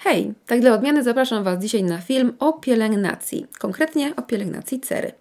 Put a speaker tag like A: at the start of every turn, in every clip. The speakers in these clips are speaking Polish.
A: Hej, tak dla odmiany zapraszam Was dzisiaj na film o pielęgnacji, konkretnie o pielęgnacji cery.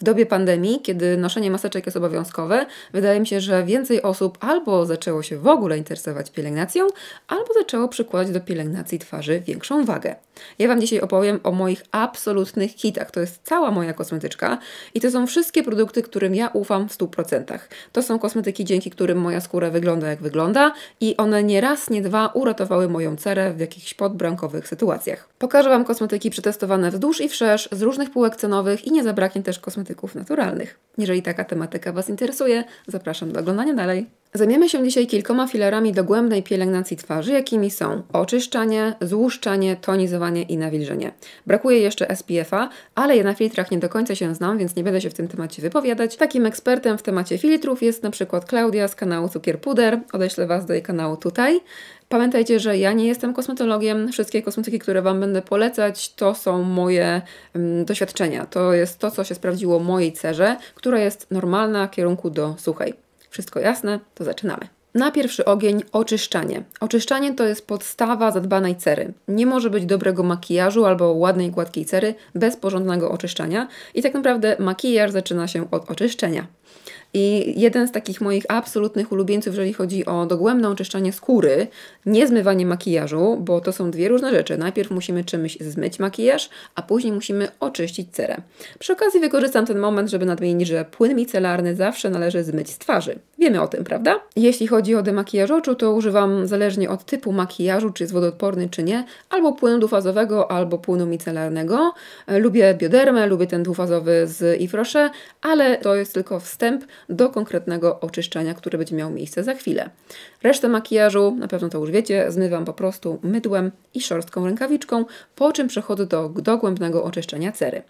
A: W dobie pandemii, kiedy noszenie maseczek jest obowiązkowe, wydaje mi się, że więcej osób albo zaczęło się w ogóle interesować pielęgnacją, albo zaczęło przykładać do pielęgnacji twarzy większą wagę. Ja Wam dzisiaj opowiem o moich absolutnych kitach. To jest cała moja kosmetyczka i to są wszystkie produkty, którym ja ufam w 100%. To są kosmetyki, dzięki którym moja skóra wygląda jak wygląda i one nie raz, nie dwa uratowały moją cerę w jakichś podbrankowych sytuacjach. Pokażę Wam kosmetyki przetestowane wzdłuż i wszerz, z różnych półek cenowych i nie zabraknie też kosmetyków naturalnych. Jeżeli taka tematyka Was interesuje, zapraszam do oglądania dalej. Zajmiemy się dzisiaj kilkoma filarami dogłębnej pielęgnacji twarzy, jakimi są oczyszczanie, złuszczanie, tonizowanie i nawilżenie. Brakuje jeszcze SPF-a, ale ja na filtrach nie do końca się znam, więc nie będę się w tym temacie wypowiadać. Takim ekspertem w temacie filtrów jest na przykład Klaudia z kanału Cukier Puder. Odeślę Was do jej kanału tutaj. Pamiętajcie, że ja nie jestem kosmetologiem. Wszystkie kosmetyki, które Wam będę polecać, to są moje mm, doświadczenia. To jest to, co się sprawdziło mojej cerze, która jest normalna w kierunku do suchej. Wszystko jasne? To zaczynamy. Na pierwszy ogień oczyszczanie. Oczyszczanie to jest podstawa zadbanej cery. Nie może być dobrego makijażu albo ładnej, gładkiej cery bez porządnego oczyszczania i tak naprawdę makijaż zaczyna się od oczyszczenia. I jeden z takich moich absolutnych ulubieńców, jeżeli chodzi o dogłębne oczyszczanie skóry, nie zmywanie makijażu, bo to są dwie różne rzeczy. Najpierw musimy czymś zmyć makijaż, a później musimy oczyścić cerę. Przy okazji wykorzystam ten moment, żeby nadmienić, że płyn micelarny zawsze należy zmyć z twarzy. Wiemy o tym, prawda? Jeśli chodzi o demakijaż oczu, to używam zależnie od typu makijażu, czy jest wodoodporny, czy nie, albo płynu dwufazowego, albo płynu micelarnego. Lubię biodermę, lubię ten dwufazowy z Ifroshe, ale to jest tylko wstęp, do konkretnego oczyszczania, które będzie miało miejsce za chwilę. Resztę makijażu, na pewno to już wiecie, zmywam po prostu mydłem i szorstką rękawiczką, po czym przechodzę do dogłębnego oczyszczania cery.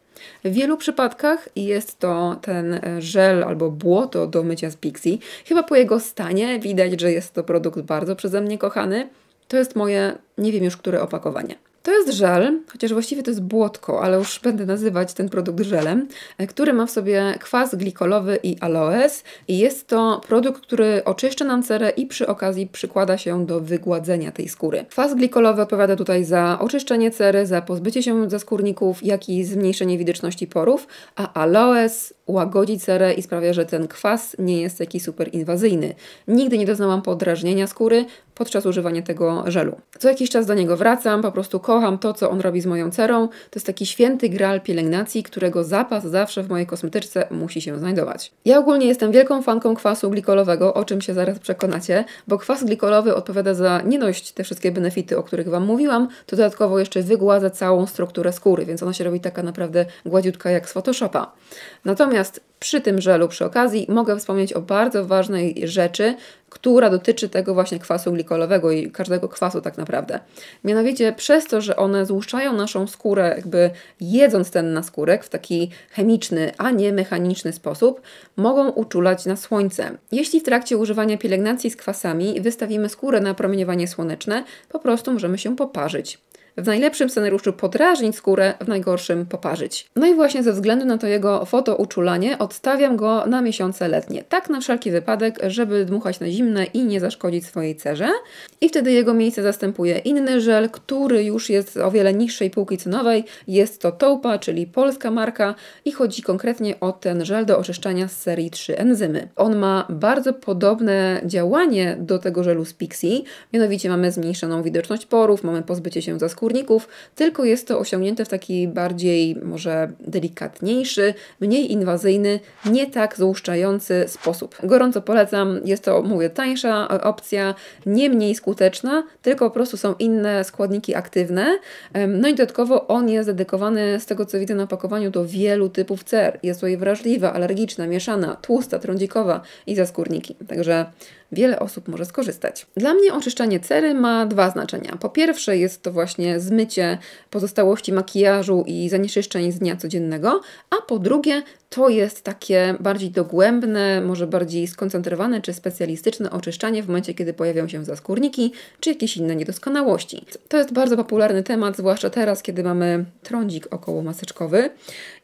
A: W wielu przypadkach jest to ten e, żel albo błoto do mycia z Pixie. Chyba po jego stanie widać, że jest to produkt bardzo przeze mnie kochany. To jest moje, nie wiem już które opakowanie. To jest żel, chociaż właściwie to jest błotko, ale już będę nazywać ten produkt żelem, e, który ma w sobie kwas glikolowy i aloes i jest to produkt, który oczyszcza nam cerę i przy okazji przykłada się do wygładzenia tej skóry. Kwas glikolowy odpowiada tutaj za oczyszczenie cery, za pozbycie się ze skórników, jak i zmniejszenie widoczności porów, a aloes łagodzi cerę i sprawia, że ten kwas nie jest taki super inwazyjny. Nigdy nie doznałam podrażnienia skóry podczas używania tego żelu. Co jakiś czas do niego wracam, po prostu koło kocham to, co on robi z moją cerą. To jest taki święty gral pielęgnacji, którego zapas zawsze w mojej kosmetyczce musi się znajdować. Ja ogólnie jestem wielką fanką kwasu glikolowego, o czym się zaraz przekonacie, bo kwas glikolowy odpowiada za nieność te wszystkie benefity, o których Wam mówiłam, to dodatkowo jeszcze wygładza całą strukturę skóry, więc ona się robi taka naprawdę gładziutka jak z Photoshopa. Natomiast przy tym żelu, przy okazji, mogę wspomnieć o bardzo ważnej rzeczy, która dotyczy tego właśnie kwasu glikolowego i każdego kwasu tak naprawdę. Mianowicie przez to, to, że one złuszczają naszą skórę, jakby jedząc ten naskórek w taki chemiczny, a nie mechaniczny sposób, mogą uczulać na słońce. Jeśli w trakcie używania pielęgnacji z kwasami wystawimy skórę na promieniowanie słoneczne, po prostu możemy się poparzyć. W najlepszym scenariuszu podrażnić skórę, w najgorszym poparzyć. No i właśnie ze względu na to jego fotouczulanie odstawiam go na miesiące letnie. Tak na wszelki wypadek, żeby dmuchać na zimne i nie zaszkodzić swojej cerze. I wtedy jego miejsce zastępuje inny żel, który już jest o wiele niższej półki cenowej. Jest to Taupa, czyli polska marka i chodzi konkretnie o ten żel do oczyszczania z serii 3 enzymy. On ma bardzo podobne działanie do tego żelu z Pixie, mianowicie mamy zmniejszoną widoczność porów, mamy pozbycie się zaskóry, górników, tylko jest to osiągnięte w taki bardziej, może delikatniejszy, mniej inwazyjny, nie tak złuszczający sposób. Gorąco polecam, jest to, mówię, tańsza opcja, nie mniej skuteczna, tylko po prostu są inne składniki aktywne. No i dodatkowo on jest dedykowany, z tego co widzę na pakowaniu, do wielu typów cer. Jest to jej wrażliwa, alergiczna, mieszana, tłusta, trądzikowa i za skórniki. Także wiele osób może skorzystać. Dla mnie oczyszczanie cery ma dwa znaczenia. Po pierwsze jest to właśnie zmycie pozostałości makijażu i zanieczyszczeń z dnia codziennego, a po drugie to jest takie bardziej dogłębne, może bardziej skoncentrowane czy specjalistyczne oczyszczanie w momencie, kiedy pojawią się zaskórniki czy jakieś inne niedoskonałości. To jest bardzo popularny temat, zwłaszcza teraz, kiedy mamy trądzik około maseczkowy.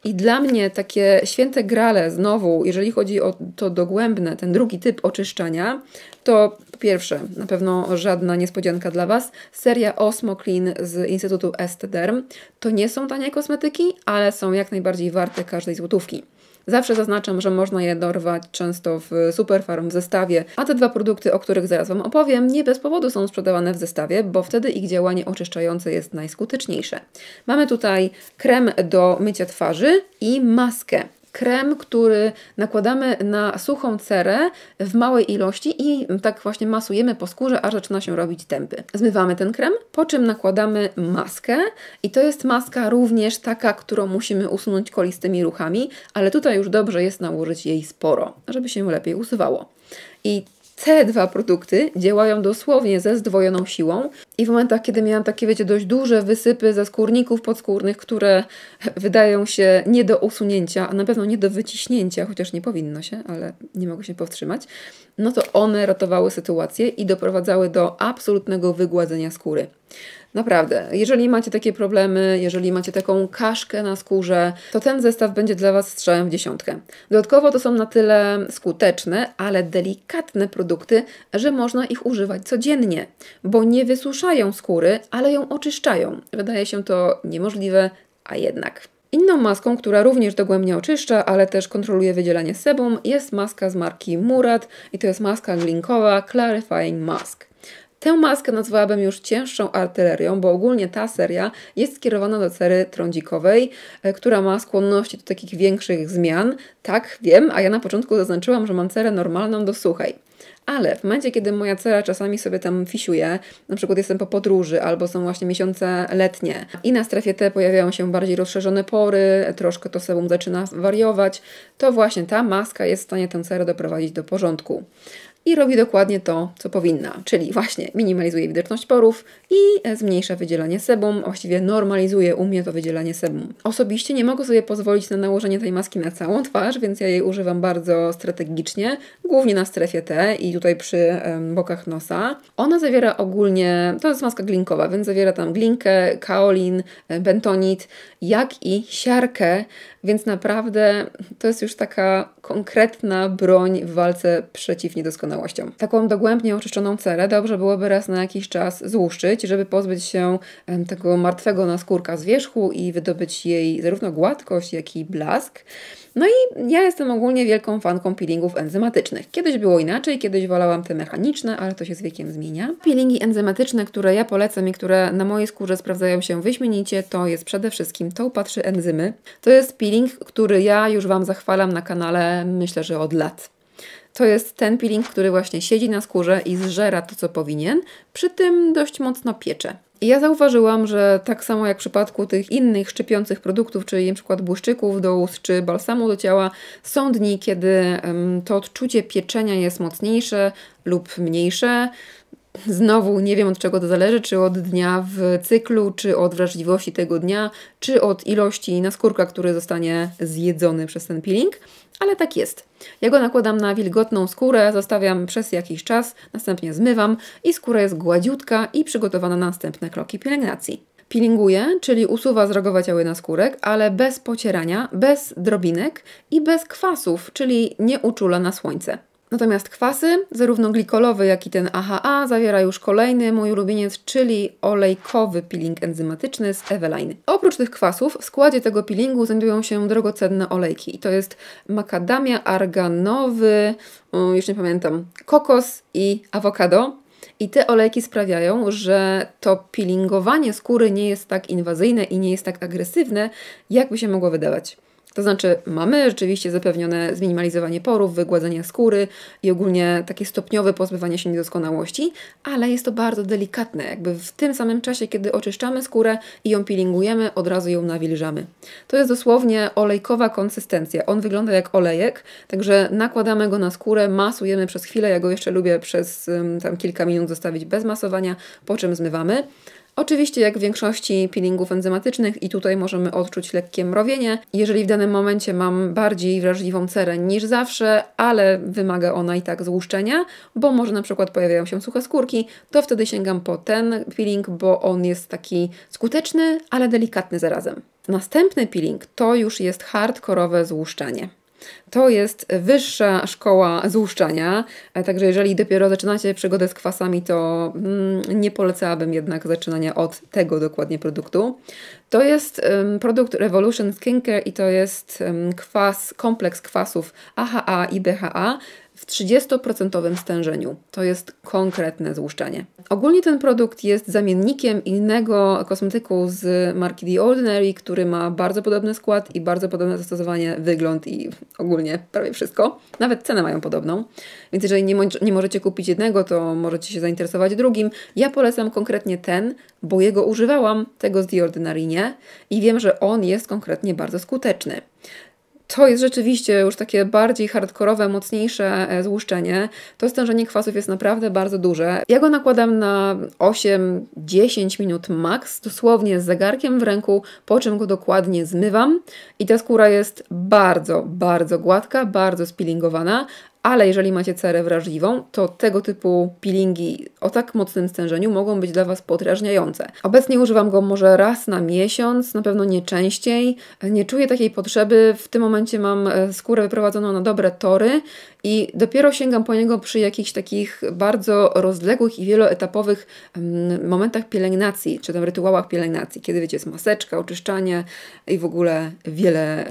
A: I dla mnie takie święte grale znowu, jeżeli chodzi o to dogłębne, ten drugi typ oczyszczania, to po pierwsze, na pewno żadna niespodzianka dla Was, seria Osmoclean z Instytutu Estederm. To nie są tanie kosmetyki, ale są jak najbardziej warte każdej złotówki. Zawsze zaznaczam, że można je dorwać często w Superfarm w zestawie, a te dwa produkty, o których zaraz Wam opowiem, nie bez powodu są sprzedawane w zestawie, bo wtedy ich działanie oczyszczające jest najskuteczniejsze. Mamy tutaj krem do mycia twarzy i maskę krem, który nakładamy na suchą cerę w małej ilości i tak właśnie masujemy po skórze, aż zaczyna się robić tępy. Zmywamy ten krem, po czym nakładamy maskę i to jest maska również taka, którą musimy usunąć kolistymi ruchami, ale tutaj już dobrze jest nałożyć jej sporo, żeby się lepiej usuwało. I te dwa produkty działają dosłownie ze zdwojoną siłą i w momentach, kiedy miałam takie, wiecie, dość duże wysypy ze skórników podskórnych, które wydają się nie do usunięcia, a na pewno nie do wyciśnięcia, chociaż nie powinno się, ale nie mogę się powstrzymać, no to one ratowały sytuację i doprowadzały do absolutnego wygładzenia skóry. Naprawdę, jeżeli macie takie problemy, jeżeli macie taką kaszkę na skórze, to ten zestaw będzie dla Was strzałem w dziesiątkę. Dodatkowo to są na tyle skuteczne, ale delikatne produkty, że można ich używać codziennie, bo nie wysuszają skóry, ale ją oczyszczają. Wydaje się to niemożliwe, a jednak. Inną maską, która również dogłębnie oczyszcza, ale też kontroluje wydzielanie sebum, jest maska z marki Murat i to jest maska glinkowa Clarifying Mask. Tę maskę nazwałabym już cięższą artylerią, bo ogólnie ta seria jest skierowana do cery trądzikowej, e, która ma skłonności do takich większych zmian. Tak, wiem, a ja na początku zaznaczyłam, że mam cerę normalną do suchej. Ale w momencie, kiedy moja cera czasami sobie tam fisiuje, na przykład jestem po podróży albo są właśnie miesiące letnie i na strefie T pojawiają się bardziej rozszerzone pory, troszkę to sebum zaczyna wariować, to właśnie ta maska jest w stanie tę cerę doprowadzić do porządku i robi dokładnie to, co powinna, czyli właśnie minimalizuje widoczność porów i e, zmniejsza wydzielanie sebum, a właściwie normalizuje u mnie to wydzielanie sebum. Osobiście nie mogę sobie pozwolić na nałożenie tej maski na całą twarz, więc ja jej używam bardzo strategicznie, głównie na strefie T i tutaj przy bokach nosa. Ona zawiera ogólnie, to jest maska glinkowa, więc zawiera tam glinkę, kaolin, e, bentonit, jak i siarkę, więc naprawdę to jest już taka konkretna broń w walce przeciw niedoskonałości doskonałością. Taką dogłębnie oczyszczoną cerę dobrze byłoby raz na jakiś czas złuszczyć, żeby pozbyć się tego martwego naskórka z wierzchu i wydobyć jej zarówno gładkość, jak i blask. No i ja jestem ogólnie wielką fanką peelingów enzymatycznych. Kiedyś było inaczej, kiedyś wolałam te mechaniczne, ale to się z wiekiem zmienia. Peelingi enzymatyczne, które ja polecam i które na mojej skórze sprawdzają się wyśmienicie, to jest przede wszystkim Tołpatrzy Enzymy. To jest peeling, który ja już Wam zachwalam na kanale, myślę, że od lat. To jest ten peeling, który właśnie siedzi na skórze i zżera to, co powinien, przy tym dość mocno piecze. Ja zauważyłam, że tak samo jak w przypadku tych innych szczypiących produktów, czyli np. błyszczyków do ust czy balsamu do ciała, są dni, kiedy to odczucie pieczenia jest mocniejsze lub mniejsze. Znowu nie wiem od czego to zależy, czy od dnia w cyklu, czy od wrażliwości tego dnia, czy od ilości naskórka, który zostanie zjedzony przez ten peeling ale tak jest. Ja go nakładam na wilgotną skórę, zostawiam przez jakiś czas, następnie zmywam i skóra jest gładziutka i przygotowana na następne kroki pielęgnacji. Peelinguje, czyli usuwa zrogowaciały skórek, ale bez pocierania, bez drobinek i bez kwasów, czyli nie uczula na słońce. Natomiast kwasy, zarówno glikolowy, jak i ten AHA, zawiera już kolejny mój ulubieniec, czyli olejkowy peeling enzymatyczny z Eveline. Oprócz tych kwasów w składzie tego peelingu znajdują się drogocenne olejki i to jest makadamia, arganowy, już nie pamiętam, kokos i awokado. I te olejki sprawiają, że to peelingowanie skóry nie jest tak inwazyjne i nie jest tak agresywne, jakby się mogło wydawać. To znaczy, mamy rzeczywiście zapewnione zminimalizowanie porów, wygładzenie skóry i ogólnie takie stopniowe pozbywanie się niedoskonałości, ale jest to bardzo delikatne, jakby w tym samym czasie, kiedy oczyszczamy skórę i ją peelingujemy, od razu ją nawilżamy. To jest dosłownie olejkowa konsystencja. On wygląda jak olejek, także nakładamy go na skórę, masujemy przez chwilę, ja go jeszcze lubię przez um, tam kilka minut zostawić bez masowania, po czym zmywamy. Oczywiście jak w większości peelingów enzymatycznych i tutaj możemy odczuć lekkie mrowienie. Jeżeli w danym momencie mam bardziej wrażliwą cerę niż zawsze, ale wymaga ona i tak złuszczenia, bo może na przykład pojawiają się suche skórki, to wtedy sięgam po ten peeling, bo on jest taki skuteczny, ale delikatny zarazem. Następny peeling to już jest hardkorowe złuszczanie. To jest wyższa szkoła złuszczania, e, także jeżeli dopiero zaczynacie przygodę z kwasami, to mm, nie polecałabym jednak zaczynania od tego dokładnie produktu. To jest produkt Revolution Skincare i to jest kwas, kompleks kwasów AHA i BHA w 30% stężeniu. To jest konkretne złuszczanie. Ogólnie ten produkt jest zamiennikiem innego kosmetyku z marki The Ordinary, który ma bardzo podobny skład i bardzo podobne zastosowanie, wygląd i ogólnie prawie wszystko. Nawet cenę mają podobną. Więc jeżeli nie, nie możecie kupić jednego, to możecie się zainteresować drugim. Ja polecam konkretnie ten, bo jego używałam, tego z The Ordinary nie i wiem, że on jest konkretnie bardzo skuteczny to jest rzeczywiście już takie bardziej hardkorowe, mocniejsze e, złuszczenie. To stężenie kwasów jest naprawdę bardzo duże. Ja go nakładam na 8-10 minut max, dosłownie z zegarkiem w ręku, po czym go dokładnie zmywam i ta skóra jest bardzo, bardzo gładka, bardzo spilingowana, ale jeżeli macie cerę wrażliwą, to tego typu peelingi o tak mocnym stężeniu mogą być dla Was podrażniające. Obecnie używam go może raz na miesiąc, na pewno nie częściej. Nie czuję takiej potrzeby. W tym momencie mam e, skórę wyprowadzoną na dobre tory i dopiero sięgam po niego przy jakichś takich bardzo rozległych i wieloetapowych momentach pielęgnacji, czy tam rytuałach pielęgnacji, kiedy wiecie, jest maseczka, oczyszczanie i w ogóle wiele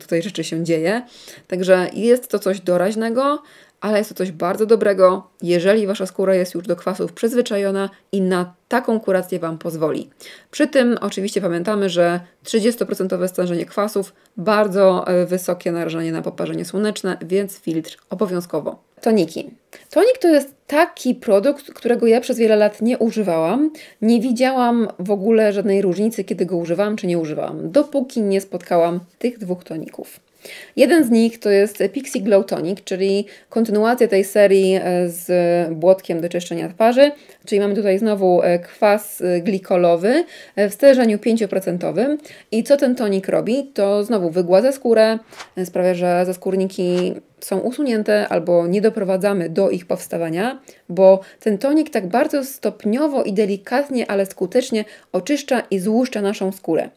A: tutaj rzeczy się dzieje. Także jest to coś doraźnego, ale jest to coś bardzo dobrego, jeżeli Wasza skóra jest już do kwasów przyzwyczajona i na taką kurację Wam pozwoli. Przy tym oczywiście pamiętamy, że 30% stężenie kwasów, bardzo e, wysokie narażenie na poparzenie słoneczne, więc filtr obowiązkowo. Toniki. Tonik to jest taki produkt, którego ja przez wiele lat nie używałam. Nie widziałam w ogóle żadnej różnicy, kiedy go używałam czy nie używałam, dopóki nie spotkałam tych dwóch toników. Jeden z nich to jest Pixie Glow Tonic, czyli kontynuacja tej serii e, z błotkiem do czyszczenia twarzy, czyli mamy tutaj znowu e, kwas e, glikolowy w stężeniu 5% i co ten tonik robi, to znowu wygładza skórę, sprawia, że zaskórniki są usunięte albo nie doprowadzamy do ich powstawania, bo ten tonik tak bardzo stopniowo i delikatnie, ale skutecznie oczyszcza i złuszcza naszą skórę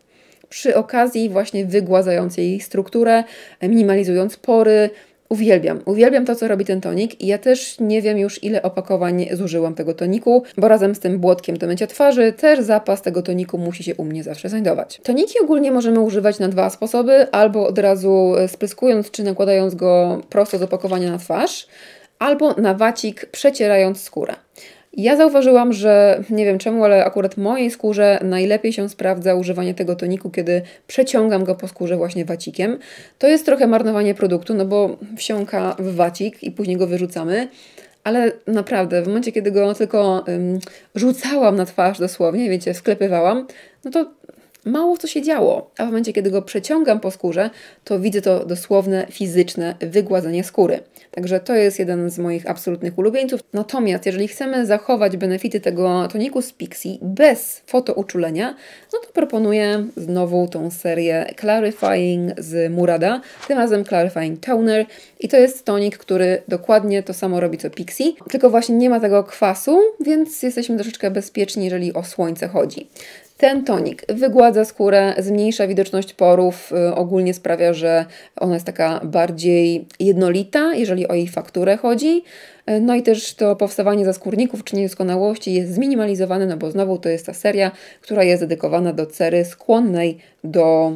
A: przy okazji właśnie wygładzając jej strukturę, minimalizując pory. Uwielbiam, uwielbiam to, co robi ten tonik i ja też nie wiem już, ile opakowań zużyłam tego toniku, bo razem z tym błotkiem do mycia twarzy też zapas tego toniku musi się u mnie zawsze znajdować. Toniki ogólnie możemy używać na dwa sposoby, albo od razu e, spryskując czy nakładając go prosto z opakowania na twarz, albo na wacik przecierając skórę. Ja zauważyłam, że nie wiem czemu, ale akurat mojej skórze najlepiej się sprawdza używanie tego toniku, kiedy przeciągam go po skórze właśnie wacikiem. To jest trochę marnowanie produktu, no bo wsiąka w wacik i później go wyrzucamy. Ale naprawdę, w momencie, kiedy go tylko ym, rzucałam na twarz dosłownie, wiecie, sklepywałam, no to mało co się działo, a w momencie, kiedy go przeciągam po skórze, to widzę to dosłowne fizyczne wygładzenie skóry. Także to jest jeden z moich absolutnych ulubieńców. Natomiast jeżeli chcemy zachować benefity tego toniku z Pixi bez fotouczulenia, no to proponuję znowu tą serię Clarifying z Murada, tym razem Clarifying Toner i to jest tonik, który dokładnie to samo robi co Pixi, tylko właśnie nie ma tego kwasu, więc jesteśmy troszeczkę bezpieczni, jeżeli o słońce chodzi. Ten tonik wygładza skórę, zmniejsza widoczność porów, y, ogólnie sprawia, że ona jest taka bardziej jednolita, jeżeli o jej fakturę chodzi. Y, no i też to powstawanie zaskórników czy niedoskonałości jest zminimalizowane, no bo znowu to jest ta seria, która jest dedykowana do cery skłonnej do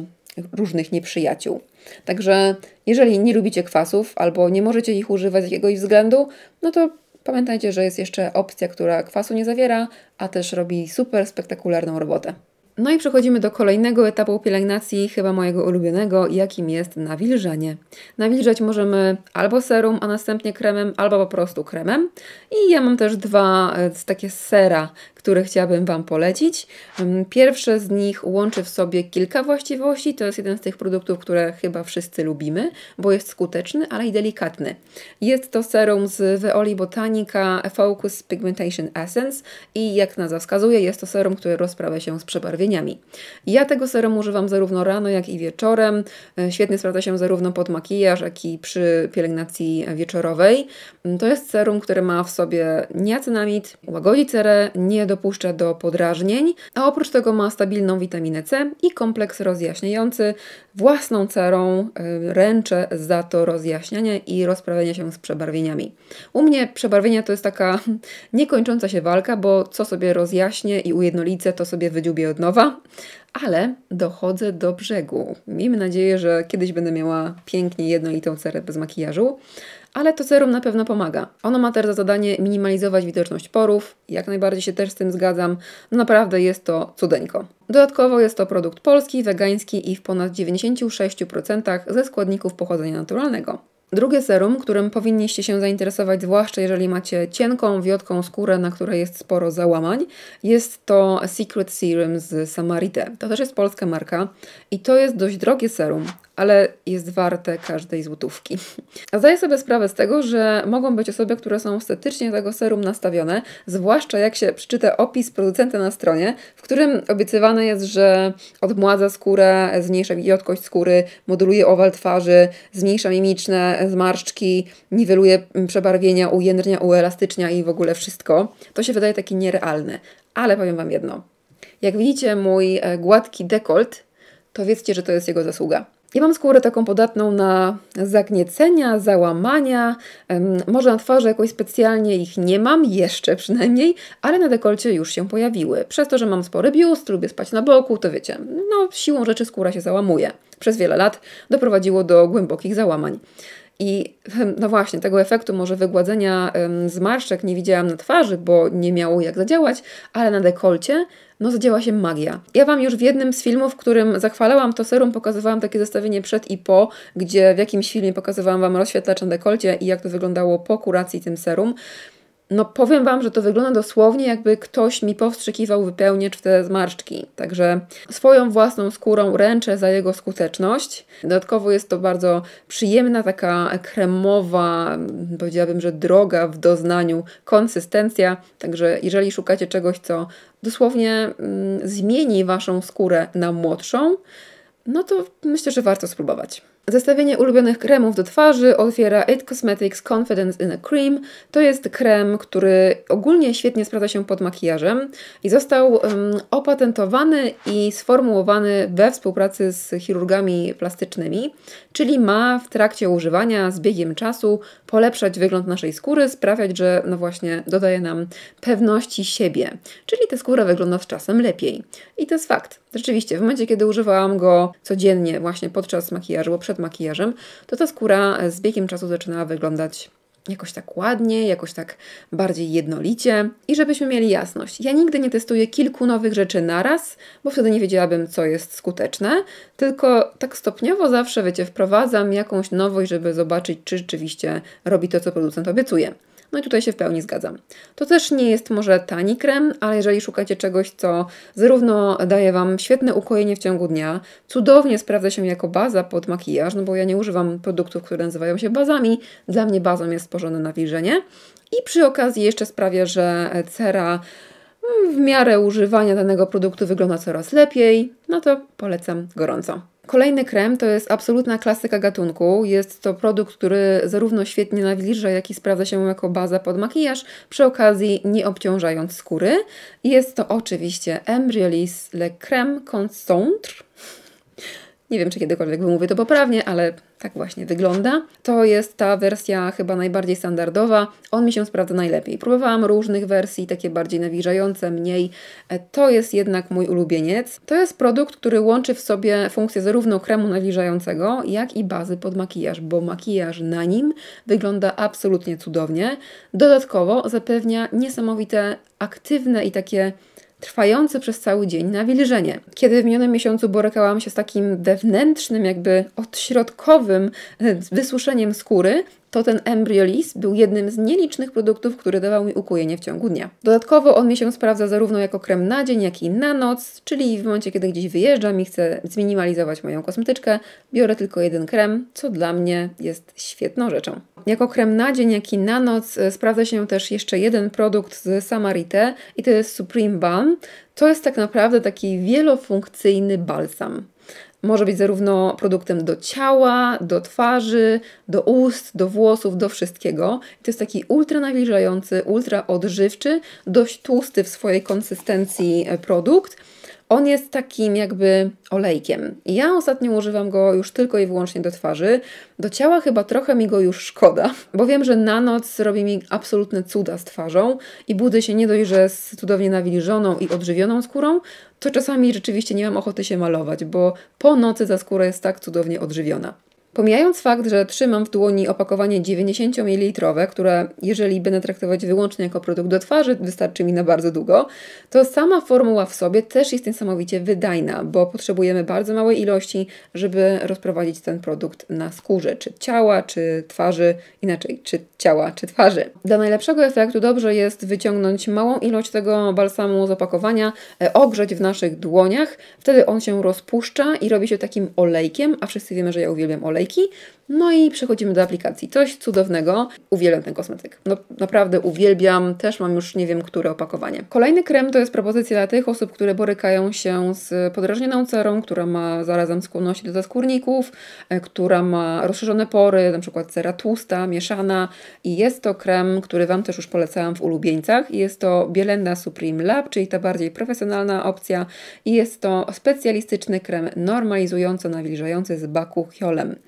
A: różnych nieprzyjaciół. Także jeżeli nie lubicie kwasów albo nie możecie ich używać z jakiegoś względu, no to Pamiętajcie, że jest jeszcze opcja, która kwasu nie zawiera, a też robi super spektakularną robotę. No i przechodzimy do kolejnego etapu pielęgnacji, chyba mojego ulubionego, jakim jest nawilżanie. Nawilżać możemy albo serum, a następnie kremem, albo po prostu kremem. I ja mam też dwa e, takie sera, które chciałabym Wam polecić. Mm, pierwsze z nich łączy w sobie kilka właściwości. To jest jeden z tych produktów, które chyba wszyscy lubimy, bo jest skuteczny, ale i delikatny. Jest to serum z Veoli Botanica Focus Pigmentation Essence i jak nazwa wskazuje, jest to serum, które rozprawia się z przebarwieniami. Ja tego serum używam zarówno rano, jak i wieczorem. E, świetnie sprawdza się zarówno pod makijaż, jak i przy pielęgnacji wieczorowej. Mm, to jest serum, które ma w sobie niacinamid, łagodzi cerę, nie do dopuszcza do podrażnień, a oprócz tego ma stabilną witaminę C i kompleks rozjaśniający. Własną cerą e, ręczę za to rozjaśnianie i rozprawianie się z przebarwieniami. U mnie przebarwienia to jest taka niekończąca się walka, bo co sobie rozjaśnię i ujednolicę, to sobie wydziubię od nowa, ale dochodzę do brzegu. Miejmy nadzieję, że kiedyś będę miała pięknie jednolitą cerę bez makijażu, ale to serum na pewno pomaga. Ono ma też za zadanie minimalizować widoczność porów, jak najbardziej się też z tym zgadzam. No naprawdę jest to cudeńko. Dodatkowo jest to produkt polski, wegański i w ponad 96% ze składników pochodzenia naturalnego. Drugie serum, którym powinniście się zainteresować, zwłaszcza jeżeli macie cienką, wiotką skórę, na której jest sporo załamań, jest to Secret Serum z Samarite. To też jest polska marka i to jest dość drogie serum ale jest warte każdej złotówki. A zdaję sobie sprawę z tego, że mogą być osoby, które są estetycznie tego serum nastawione, zwłaszcza jak się przeczyta opis producenta na stronie, w którym obiecywane jest, że odmładza skórę, zmniejsza jodkość skóry, moduluje owal twarzy, zmniejsza mimiczne zmarszczki, niweluje mm, przebarwienia, ujędrnia, uelastycznia i w ogóle wszystko. To się wydaje takie nierealne. Ale powiem Wam jedno. Jak widzicie mój e, gładki dekolt, to wiedzcie, że to jest jego zasługa. Ja mam skórę taką podatną na zagniecenia, załamania. Może na twarzy jakoś specjalnie ich nie mam, jeszcze przynajmniej, ale na dekolcie już się pojawiły. Przez to, że mam spory biust, lubię spać na boku, to wiecie, no siłą rzeczy skóra się załamuje. Przez wiele lat doprowadziło do głębokich załamań. I hmm, no właśnie, tego efektu może wygładzenia zmarszczek nie widziałam na twarzy, bo nie miało jak zadziałać, ale na dekolcie no zadziała się magia. Ja Wam już w jednym z filmów, w którym zachwalałam to serum, pokazywałam takie zestawienie przed i po, gdzie w jakimś filmie pokazywałam Wam rozświetlacz na dekolcie i jak to wyglądało po kuracji tym serum. No powiem Wam, że to wygląda dosłownie jakby ktoś mi powstrzykiwał wypełniacz w te zmarszczki. Także swoją własną skórą ręczę za jego skuteczność. Dodatkowo jest to bardzo przyjemna, taka kremowa, powiedziałabym, że droga w doznaniu konsystencja. Także jeżeli szukacie czegoś, co dosłownie mm, zmieni Waszą skórę na młodszą, no to myślę, że warto spróbować. Zestawienie ulubionych kremów do twarzy otwiera It Cosmetics Confidence in a Cream. To jest krem, który ogólnie świetnie sprawdza się pod makijażem i został um, opatentowany i sformułowany we współpracy z chirurgami plastycznymi, czyli ma w trakcie używania z biegiem czasu polepszać wygląd naszej skóry, sprawiać, że no właśnie dodaje nam pewności siebie, czyli ta skóra wygląda z czasem lepiej. I to jest fakt. Rzeczywiście, w momencie, kiedy używałam go codziennie, właśnie podczas makijażu, bo przed makijażem, to ta skóra z biegiem czasu zaczynała wyglądać jakoś tak ładnie, jakoś tak bardziej jednolicie i żebyśmy mieli jasność. Ja nigdy nie testuję kilku nowych rzeczy naraz, bo wtedy nie wiedziałabym, co jest skuteczne, tylko tak stopniowo zawsze, wiecie, wprowadzam jakąś nowość, żeby zobaczyć, czy rzeczywiście robi to, co producent obiecuje. No i tutaj się w pełni zgadzam. To też nie jest może tani krem, ale jeżeli szukacie czegoś, co zarówno daje Wam świetne ukojenie w ciągu dnia, cudownie sprawdza się jako baza pod makijaż, no bo ja nie używam produktów, które nazywają się bazami, dla mnie bazą jest porządne nawilżenie i przy okazji jeszcze sprawia, że cera mm, w miarę używania danego produktu wygląda coraz lepiej, no to polecam gorąco. Kolejny krem to jest absolutna klasyka gatunku. Jest to produkt, który zarówno świetnie nawilża, jak i sprawdza się jako baza pod makijaż, przy okazji nie obciążając skóry. Jest to oczywiście Embryolis Le Creme Concentre. Nie wiem, czy kiedykolwiek wymówię to poprawnie, ale tak właśnie wygląda. To jest ta wersja chyba najbardziej standardowa. On mi się sprawdza najlepiej. Próbowałam różnych wersji, takie bardziej nawilżające, mniej. E, to jest jednak mój ulubieniec. To jest produkt, który łączy w sobie funkcję zarówno kremu nawilżającego, jak i bazy pod makijaż, bo makijaż na nim wygląda absolutnie cudownie. Dodatkowo zapewnia niesamowite aktywne i takie trwające przez cały dzień nawilżenie. Kiedy w minionym miesiącu borykałam się z takim wewnętrznym, jakby odśrodkowym e, wysuszeniem skóry, to ten Embryolis był jednym z nielicznych produktów, który dawał mi ukojenie w ciągu dnia. Dodatkowo on mi się sprawdza zarówno jako krem na dzień, jak i na noc, czyli w momencie, kiedy gdzieś wyjeżdżam i chcę zminimalizować moją kosmetyczkę, biorę tylko jeden krem, co dla mnie jest świetną rzeczą. Jako krem na dzień, jak i na noc e, sprawdza się też jeszcze jeden produkt z Samarite i to jest Supreme Balm. To jest tak naprawdę taki wielofunkcyjny balsam. Może być zarówno produktem do ciała, do twarzy, do ust, do włosów, do wszystkiego. I to jest taki ultra nawilżający, ultra odżywczy, dość tłusty w swojej konsystencji e, produkt on jest takim jakby olejkiem. Ja ostatnio używam go już tylko i wyłącznie do twarzy. Do ciała chyba trochę mi go już szkoda, bo wiem, że na noc robi mi absolutne cuda z twarzą i budzę się nie dość, że z cudownie nawilżoną i odżywioną skórą, to czasami rzeczywiście nie mam ochoty się malować, bo po nocy ta skóra jest tak cudownie odżywiona. Pomijając fakt, że trzymam w dłoni opakowanie 90 ml, które jeżeli będę traktować wyłącznie jako produkt do twarzy, wystarczy mi na bardzo długo, to sama formuła w sobie też jest niesamowicie wydajna, bo potrzebujemy bardzo małej ilości, żeby rozprowadzić ten produkt na skórze, czy ciała, czy twarzy, inaczej, czy ciała, czy twarzy. Do najlepszego efektu dobrze jest wyciągnąć małą ilość tego balsamu z opakowania, e, ogrzeć w naszych dłoniach, wtedy on się rozpuszcza i robi się takim olejkiem, a wszyscy wiemy, że ja uwielbiam olejki, kolejki. No i przechodzimy do aplikacji. Coś cudownego. Uwielbiam ten kosmetyk. No, naprawdę uwielbiam. Też mam już nie wiem, które opakowanie. Kolejny krem to jest propozycja dla tych osób, które borykają się z podrażnioną cerą, która ma zarazem skłonności do zaskórników, e, która ma rozszerzone pory, na przykład cera tłusta, mieszana. I jest to krem, który Wam też już polecałam w ulubieńcach. Jest to Bielenda Supreme Lab, czyli ta bardziej profesjonalna opcja. I jest to specjalistyczny krem normalizująco nawilżający z bakuchiolem.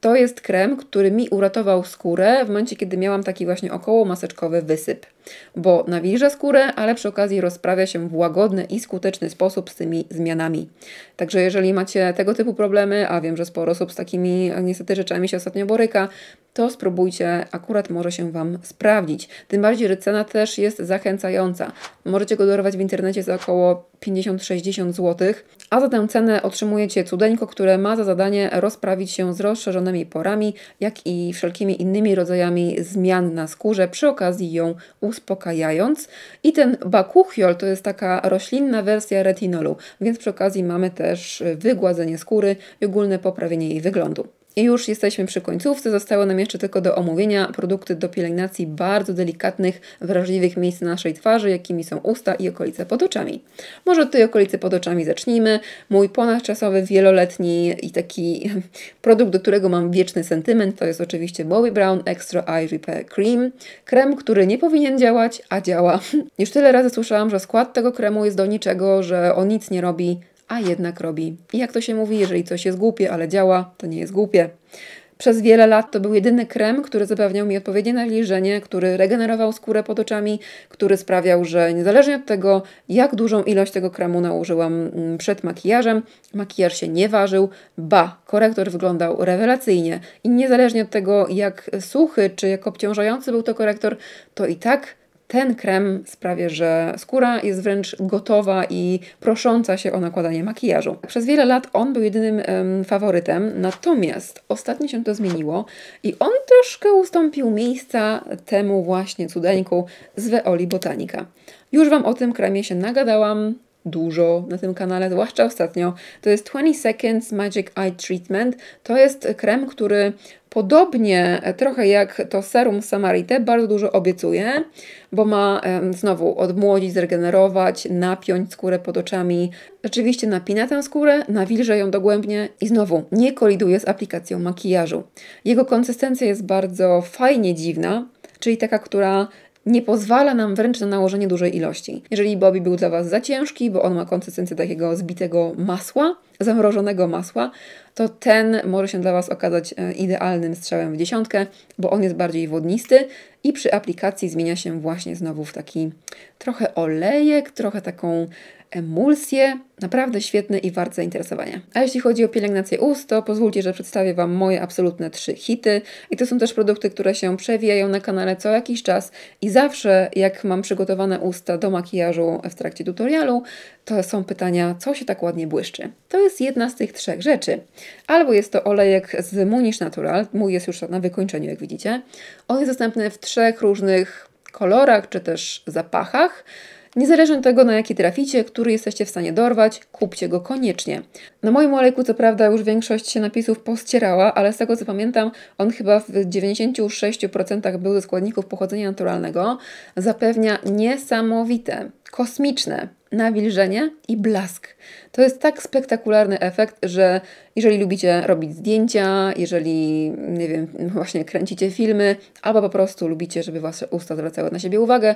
A: To jest krem, który mi uratował skórę w momencie, kiedy miałam taki właśnie około maseczkowy wysyp, bo nawilża skórę, ale przy okazji rozprawia się w łagodny i skuteczny sposób z tymi zmianami. Także jeżeli macie tego typu problemy, a wiem, że sporo osób z takimi niestety rzeczami się ostatnio boryka, to spróbujcie, akurat może się Wam sprawdzić. Tym bardziej, że cena też jest zachęcająca. Możecie go dorwać w internecie za około 50-60 zł, a za tę cenę otrzymujecie cudeńko, które ma za zadanie rozprawić się z rozszerzonym porami, jak i wszelkimi innymi rodzajami zmian na skórze, przy okazji ją uspokajając. I ten bakuchiol to jest taka roślinna wersja retinolu, więc przy okazji mamy też wygładzenie skóry i ogólne poprawienie jej wyglądu. I już jesteśmy przy końcówce. Zostało nam jeszcze tylko do omówienia produkty do pielęgnacji bardzo delikatnych, wrażliwych miejsc naszej twarzy, jakimi są usta i okolice pod oczami. Może od tej okolicy pod oczami zacznijmy. Mój ponadczasowy, wieloletni i taki produkt, do którego mam wieczny sentyment, to jest oczywiście Bobbi Brown Extra Eye Repair Cream. Krem, który nie powinien działać, a działa. Już tyle razy słyszałam, że skład tego kremu jest do niczego, że on nic nie robi, a jednak robi. I jak to się mówi, jeżeli coś jest głupie, ale działa, to nie jest głupie. Przez wiele lat to był jedyny krem, który zapewniał mi odpowiednie nawilżenie, który regenerował skórę pod oczami, który sprawiał, że niezależnie od tego, jak dużą ilość tego kremu nałożyłam mm, przed makijażem, makijaż się nie ważył, ba, korektor wyglądał rewelacyjnie i niezależnie od tego, jak suchy czy jak obciążający był to korektor, to i tak ten krem sprawia, że skóra jest wręcz gotowa i prosząca się o nakładanie makijażu. Przez wiele lat on był jedynym um, faworytem, natomiast ostatnio się to zmieniło i on troszkę ustąpił miejsca temu właśnie cudeńku z Veoli Botanica. Już Wam o tym kremie się nagadałam, dużo na tym kanale, zwłaszcza ostatnio. To jest 20 Seconds Magic Eye Treatment. To jest krem, który podobnie e, trochę jak to serum Samarite bardzo dużo obiecuje, bo ma znowu odmłodzić, zregenerować, napiąć skórę pod oczami. Rzeczywiście napina tę skórę, nawilża ją dogłębnie i znowu nie koliduje z aplikacją makijażu. Jego konsystencja jest bardzo fajnie dziwna, czyli taka, która nie pozwala nam wręcz na nałożenie dużej ilości. Jeżeli Bobby był dla Was za ciężki, bo on ma konsystencję takiego zbitego masła, zamrożonego masła, to ten może się dla Was okazać e, idealnym strzałem w dziesiątkę, bo on jest bardziej wodnisty i przy aplikacji zmienia się właśnie znowu w taki trochę olejek, trochę taką emulsje. Naprawdę świetne i warte zainteresowania. A jeśli chodzi o pielęgnację ust, to pozwólcie, że przedstawię Wam moje absolutne trzy hity. I to są też produkty, które się przewijają na kanale co jakiś czas i zawsze jak mam przygotowane usta do makijażu w trakcie tutorialu, to są pytania, co się tak ładnie błyszczy. To jest jedna z tych trzech rzeczy. Albo jest to olejek z Munich Natural, mój jest już na wykończeniu, jak widzicie. On jest dostępny w trzech różnych kolorach czy też zapachach. Niezależnie od tego, na jaki traficie, który jesteście w stanie dorwać, kupcie go koniecznie. Na moim olejku, co prawda, już większość się napisów postierała, ale z tego co pamiętam, on chyba w 96% był ze składników pochodzenia naturalnego. Zapewnia niesamowite, kosmiczne nawilżenie i blask. To jest tak spektakularny efekt, że jeżeli lubicie robić zdjęcia, jeżeli, nie wiem, właśnie kręcicie filmy, albo po prostu lubicie, żeby Wasze usta zwracały na siebie uwagę,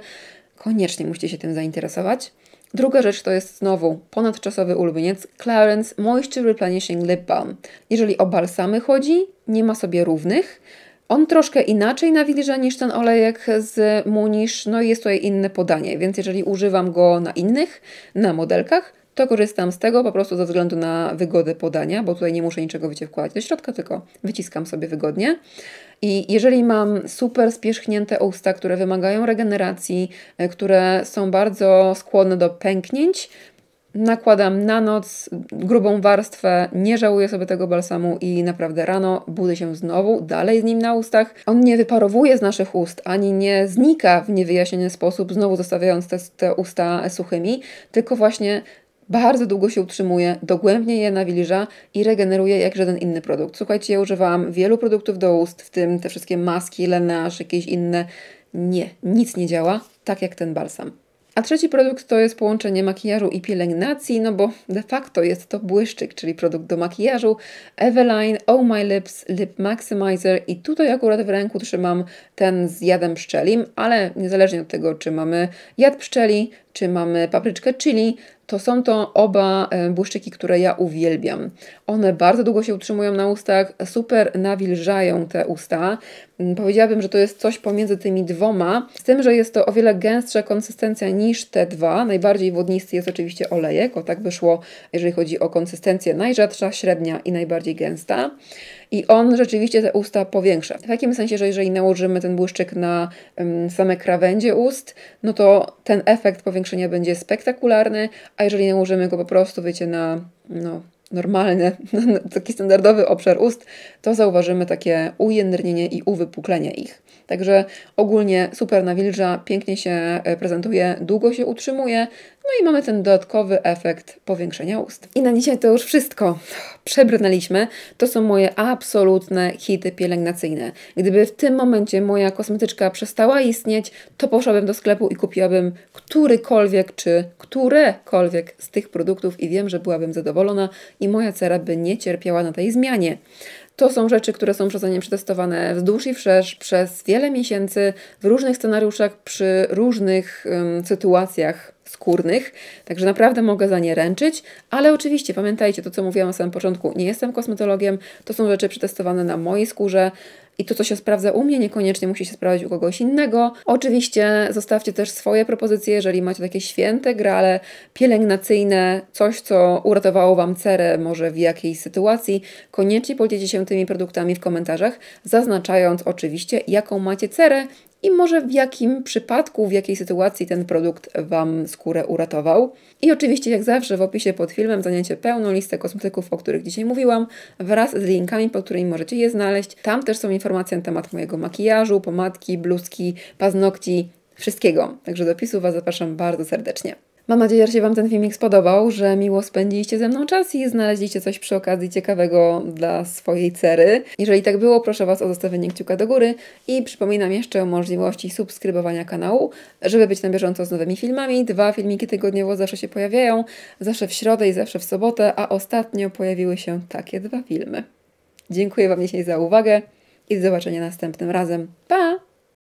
A: Koniecznie musicie się tym zainteresować. Druga rzecz to jest znowu ponadczasowy ulubieniec Clarence Moisture Replenishing Lip Balm. Jeżeli o balsamy chodzi, nie ma sobie równych. On troszkę inaczej nawilża niż ten olejek z Munisz, no i jest tutaj inne podanie, więc jeżeli używam go na innych, na modelkach, to korzystam z tego po prostu ze względu na wygodę podania, bo tutaj nie muszę niczego wycie wkładać do środka, tylko wyciskam sobie wygodnie. I jeżeli mam super spierzchnięte usta, które wymagają regeneracji, e, które są bardzo skłonne do pęknięć, nakładam na noc grubą warstwę, nie żałuję sobie tego balsamu i naprawdę rano budzę się znowu, dalej z nim na ustach. On nie wyparowuje z naszych ust, ani nie znika w niewyjaśniony sposób, znowu zostawiając te, te usta suchymi, tylko właśnie bardzo długo się utrzymuje, dogłębnie je nawilża i regeneruje jak żaden inny produkt. Słuchajcie, ja używałam wielu produktów do ust, w tym te wszystkie maski, Laneige, jakieś inne. Nie, nic nie działa, tak jak ten balsam. A trzeci produkt to jest połączenie makijażu i pielęgnacji, no bo de facto jest to błyszczyk, czyli produkt do makijażu Eveline Oh My Lips Lip Maximizer i tutaj akurat w ręku trzymam ten z jadem pszczelim, ale niezależnie od tego, czy mamy jad pszczeli, czy mamy papryczkę chili. To są to oba e, błyszczyki, które ja uwielbiam. One bardzo długo się utrzymują na ustach, super nawilżają te usta. Mm, powiedziałabym, że to jest coś pomiędzy tymi dwoma, z tym, że jest to o wiele gęstsza konsystencja niż te dwa. Najbardziej wodnisty jest oczywiście olejek, o tak wyszło, jeżeli chodzi o konsystencję najrzadsza, średnia i najbardziej gęsta. I on rzeczywiście te usta powiększa. W takim sensie, że jeżeli nałożymy ten błyszczyk na same krawędzie ust, no to ten efekt powiększenia będzie spektakularny, a jeżeli nałożymy go po prostu, wiecie, na no, normalny, taki standardowy obszar ust, to zauważymy takie ujędrnienie i uwypuklenie ich. Także ogólnie super nawilża, pięknie się e, prezentuje, długo się utrzymuje, no i mamy ten dodatkowy efekt powiększenia ust. I na dzisiaj to już wszystko. Przebrnęliśmy. To są moje absolutne hity pielęgnacyjne. Gdyby w tym momencie moja kosmetyczka przestała istnieć, to poszłabym do sklepu i kupiłabym którykolwiek czy którekolwiek z tych produktów i wiem, że byłabym zadowolona i moja cera by nie cierpiała na tej zmianie. To są rzeczy, które są przeze mnie przetestowane wzdłuż i wszerz przez wiele miesięcy w różnych scenariuszach, przy różnych sytuacjach skórnych, także naprawdę mogę za nie ręczyć, ale oczywiście pamiętajcie to, co mówiłam na samym początku, nie jestem kosmetologiem, to są rzeczy przetestowane na mojej skórze, i to, co się sprawdza u mnie, niekoniecznie musi się sprawdzać u kogoś innego. Oczywiście zostawcie też swoje propozycje, jeżeli macie takie święte grale pielęgnacyjne, coś, co uratowało Wam cerę może w jakiejś sytuacji. Koniecznie podzielcie się tymi produktami w komentarzach, zaznaczając oczywiście, jaką macie cerę i może w jakim przypadku, w jakiej sytuacji ten produkt Wam skórę uratował. I oczywiście, jak zawsze, w opisie pod filmem zaniecie pełną listę kosmetyków, o których dzisiaj mówiłam, wraz z linkami, pod którymi możecie je znaleźć. Tam też są informacje na temat mojego makijażu, pomadki, bluzki, paznokci, wszystkiego. Także do opisu Was zapraszam bardzo serdecznie. Mam nadzieję, że się Wam ten filmik spodobał, że miło spędziliście ze mną czas i znaleźliście coś przy okazji ciekawego dla swojej cery. Jeżeli tak było, proszę Was o zostawienie kciuka do góry i przypominam jeszcze o możliwości subskrybowania kanału, żeby być na bieżąco z nowymi filmami. Dwa filmiki tygodniowo zawsze się pojawiają, zawsze w środę i zawsze w sobotę, a ostatnio pojawiły się takie dwa filmy. Dziękuję Wam dzisiaj za uwagę i do zobaczenia następnym razem. Pa!